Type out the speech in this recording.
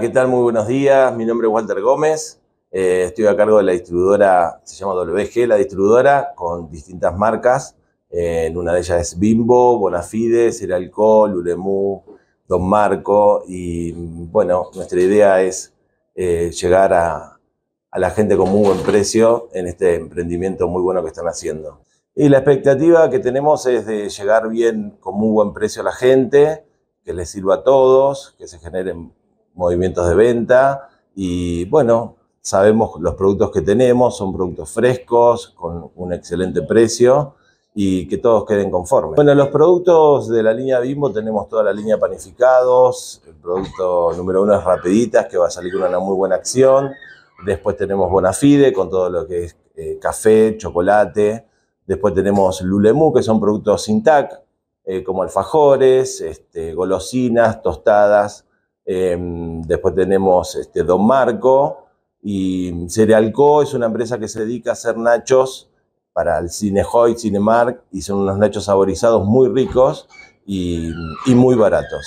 ¿Qué tal? Muy buenos días. Mi nombre es Walter Gómez. Eh, estoy a cargo de la distribuidora, se llama WG, la distribuidora, con distintas marcas. Eh, una de ellas es Bimbo, Bonafide, Ceralco, Lulemú, Don Marco. Y bueno, nuestra idea es eh, llegar a, a la gente con muy buen precio en este emprendimiento muy bueno que están haciendo. Y la expectativa que tenemos es de llegar bien, con un buen precio a la gente, que les sirva a todos, que se generen movimientos de venta y bueno, sabemos los productos que tenemos, son productos frescos, con un excelente precio y que todos queden conformes. Bueno, los productos de la línea Bimbo tenemos toda la línea panificados, el producto número uno es Rapiditas, que va a salir con una muy buena acción, después tenemos Bonafide con todo lo que es eh, café, chocolate, después tenemos Lulemu, que son productos sin tac, eh, como alfajores, este, golosinas, tostadas, Em, después tenemos este, Don Marco y Cerealco es una empresa que se dedica a hacer nachos para el Cinehoy, Cinemark y son unos nachos saborizados muy ricos y muy baratos.